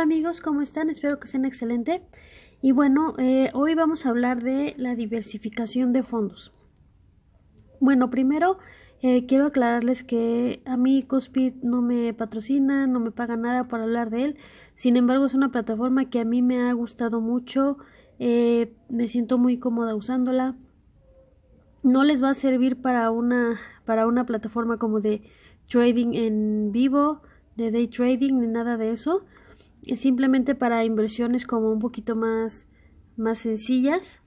amigos, ¿cómo están? Espero que estén excelente. Y bueno, eh, hoy vamos a hablar de la diversificación de fondos. Bueno, primero eh, quiero aclararles que a mí Cospit no me patrocina, no me paga nada por hablar de él. Sin embargo, es una plataforma que a mí me ha gustado mucho. Eh, me siento muy cómoda usándola. No les va a servir para una, para una plataforma como de trading en vivo, de day trading, ni nada de eso. Eh, simplemente para inversiones como un poquito más, más sencillas.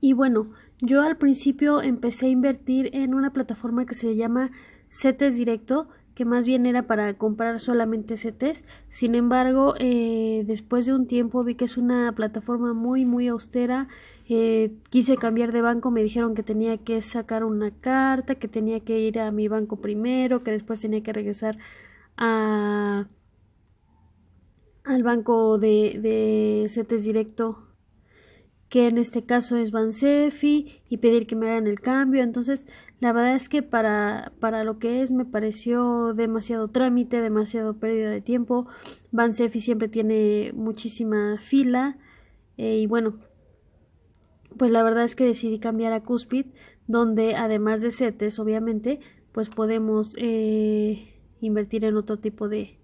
Y bueno, yo al principio empecé a invertir en una plataforma que se llama CETES Directo, que más bien era para comprar solamente CETES. Sin embargo, eh, después de un tiempo vi que es una plataforma muy, muy austera. Eh, quise cambiar de banco, me dijeron que tenía que sacar una carta, que tenía que ir a mi banco primero, que después tenía que regresar a al banco de, de CETES directo que en este caso es Bansefi y pedir que me hagan el cambio. Entonces, la verdad es que para, para lo que es me pareció demasiado trámite, demasiado pérdida de tiempo. Bansefi siempre tiene muchísima fila eh, y bueno, pues la verdad es que decidí cambiar a Cuspid, donde además de CETES, obviamente, pues podemos eh, invertir en otro tipo de,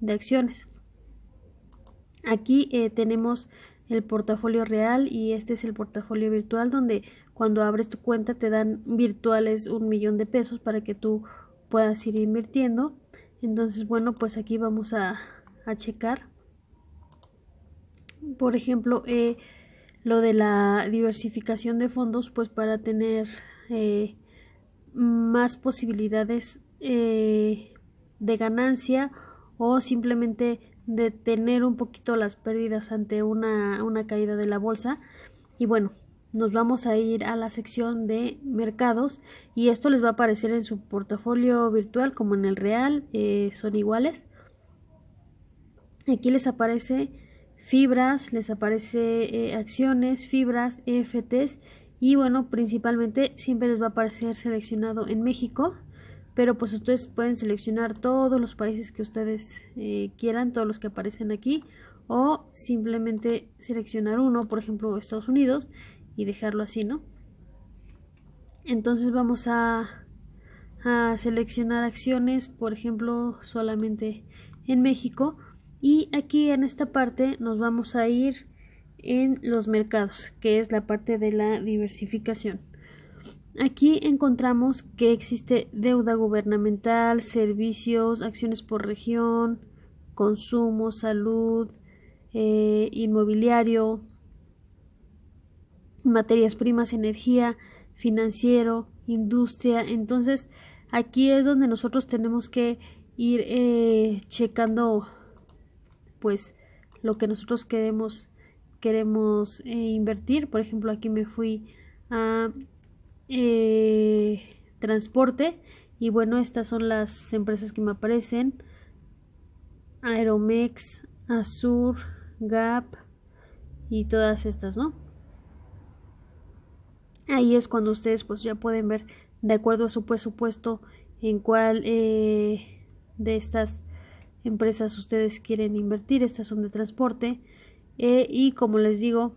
de acciones. Aquí eh, tenemos el portafolio real y este es el portafolio virtual donde cuando abres tu cuenta te dan virtuales un millón de pesos para que tú puedas ir invirtiendo. Entonces, bueno, pues aquí vamos a, checar. Por ejemplo, eh, lo de la diversificación de fondos, pues para tener eh, más posibilidades de ganancia o simplemente detener un poquito las pérdidas ante una, una caída de la bolsa. Y bueno, nos vamos a ir a la sección de mercados y esto les va a aparecer en su portafolio virtual como en el real, eh, son iguales. Aquí les aparece fibras, les aparece eh, acciones, fibras, EFTs y bueno, principalmente siempre les va a aparecer seleccionado en México pero pues ustedes pueden seleccionar todos los países que ustedes eh, quieran, todos los que aparecen aquí, o simplemente seleccionar uno, por ejemplo Estados Unidos, y dejarlo así, ¿no? Entonces vamos a seleccionar acciones, por ejemplo, solamente en México, y aquí en esta parte nos vamos a ir en los mercados, que es la parte de la diversificación. Aquí encontramos que existe deuda gubernamental, servicios, acciones por región, consumo, salud, eh, inmobiliario, materias primas, energía, financiero, industria. Entonces, aquí es donde nosotros tenemos que ir eh, checando pues lo que nosotros queremos, queremos eh, invertir. Por ejemplo, aquí me fui a eh, transporte. Y bueno, estas son las empresas que me aparecen. Aeromex, Azur, Gap y todas estas, ¿no? Ahí es cuando ustedes pues ya pueden ver de acuerdo a su presupuesto en cuál eh, de estas empresas ustedes quieren invertir. Estas son de transporte. Eh, y como les digo,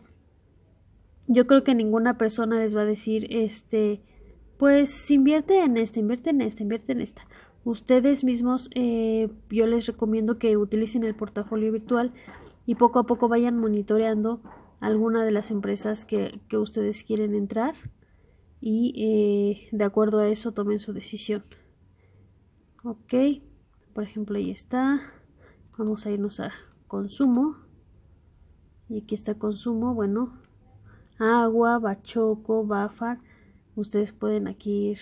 yo creo que ninguna persona les va a decir, este, pues invierte en esta, invierte en esta, invierte en esta. Ustedes mismos, eh, yo les recomiendo que utilicen el portafolio virtual y poco a poco vayan monitoreando alguna de las empresas que, ustedes quieren entrar y eh, de acuerdo a eso tomen su decisión. Ok, por ejemplo, ahí está. Vamos a irnos a consumo. Y aquí está consumo. Bueno, Agua, Bachoco, Bafar. Ustedes pueden aquí ir,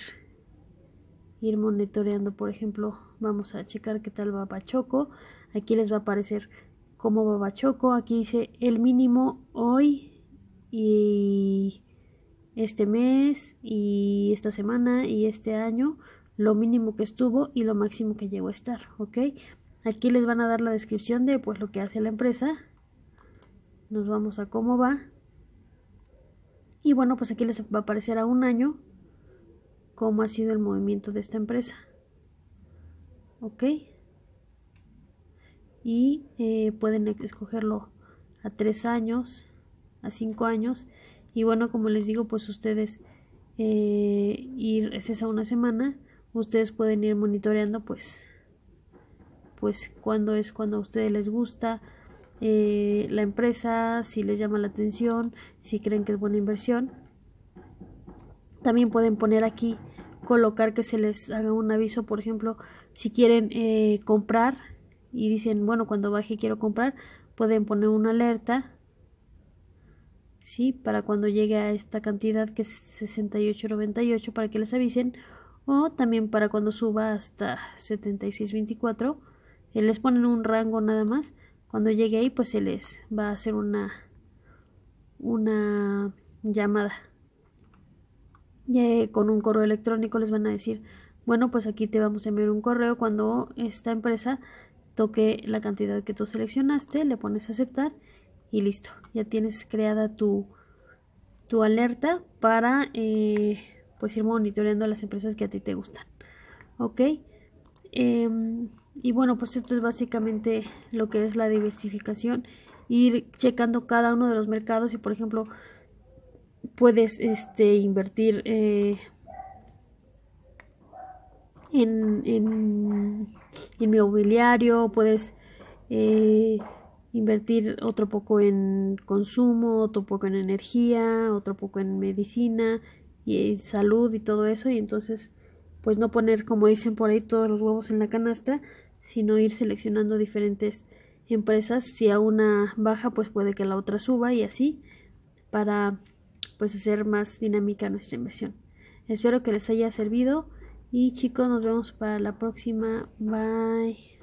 ir monitoreando. Por ejemplo, vamos a checar qué tal va Bachoco. Aquí les va a aparecer cómo va Bachoco. Aquí dice el mínimo hoy y este mes y esta semana y este año. Lo mínimo que estuvo y lo máximo que llegó a estar. ¿Ok? Aquí les van a dar la descripción de pues lo que hace la empresa. Nos vamos a cómo va y bueno, pues aquí les va a aparecer a un año cómo ha sido el movimiento de esta empresa. ¿Ok? Y eh, pueden escogerlo a tres años, a cinco años. Y bueno, como les digo, pues ustedes eh, ir, es esa una semana, ustedes pueden ir monitoreando pues pues cuando es cuando a ustedes les gusta, eh, la empresa, si les llama la atención, si creen que es buena inversión. También pueden poner aquí, colocar que se les haga un aviso, por ejemplo, si quieren eh, comprar y dicen, bueno, cuando baje quiero comprar, pueden poner una alerta, ¿sí? Para cuando llegue a esta cantidad que es 68.98 para que les avisen, o también para cuando suba hasta 76.24, eh, les ponen un rango nada más cuando llegue ahí, pues se les va a hacer una, una llamada. Y eh, con un correo electrónico les van a decir, bueno, pues aquí te vamos a enviar un correo cuando esta empresa toque la cantidad que tú seleccionaste, le pones a aceptar y listo. Ya tienes creada tu, tu alerta para eh, pues ir monitoreando las empresas que a ti te gustan. ¿Ok? Em, y bueno, pues esto es básicamente lo que es la diversificación. Ir checando cada uno de los mercados y por ejemplo puedes este, invertir eh, en, en, inmobiliario, puedes eh, invertir otro poco en consumo, otro poco en energía, otro poco en medicina y en eh, salud y todo eso y entonces pues no poner como dicen por ahí todos los huevos en la canasta, sino ir seleccionando diferentes empresas. Si a una baja, pues puede que la otra suba y así para pues hacer más dinámica nuestra inversión. Espero que les haya servido y chicos, nos vemos para la próxima. Bye.